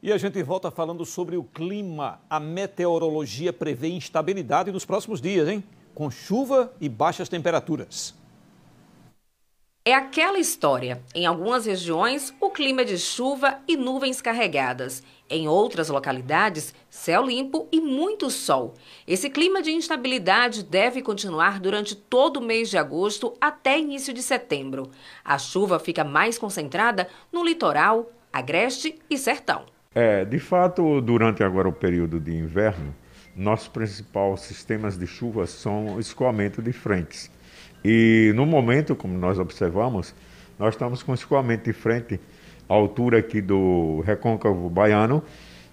E a gente volta falando sobre o clima. A meteorologia prevê instabilidade nos próximos dias, hein? Com chuva e baixas temperaturas. É aquela história. Em algumas regiões, o clima é de chuva e nuvens carregadas. Em outras localidades, céu limpo e muito sol. Esse clima de instabilidade deve continuar durante todo o mês de agosto até início de setembro. A chuva fica mais concentrada no litoral, agreste e sertão. É, de fato, durante agora o período de inverno, nossos principais sistemas de chuva são escoamento de frentes. E no momento, como nós observamos, nós estamos com escoamento de frente à altura aqui do recôncavo baiano,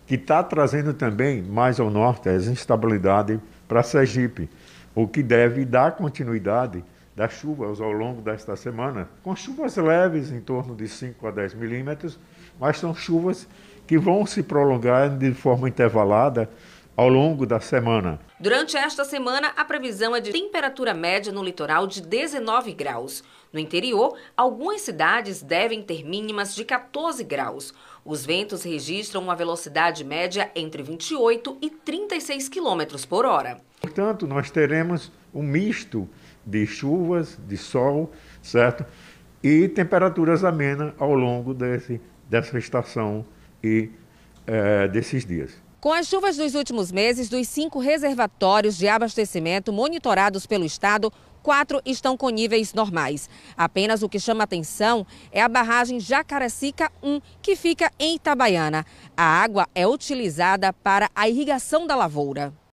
que está trazendo também mais ao norte essa instabilidade para Sergipe, o que deve dar continuidade das chuvas ao longo desta semana, com chuvas leves em torno de 5 a 10 milímetros, mas são chuvas que vão se prolongar de forma intervalada ao longo da semana. Durante esta semana, a previsão é de temperatura média no litoral de 19 graus. No interior, algumas cidades devem ter mínimas de 14 graus. Os ventos registram uma velocidade média entre 28 e 36 quilômetros por hora. Portanto, nós teremos um misto de chuvas, de sol, certo? E temperaturas amenas ao longo desse, dessa estação e é, desses dias. Com as chuvas dos últimos meses, dos cinco reservatórios de abastecimento monitorados pelo Estado, quatro estão com níveis normais. Apenas o que chama atenção é a barragem Jacaracica 1, que fica em Itabaiana. A água é utilizada para a irrigação da lavoura.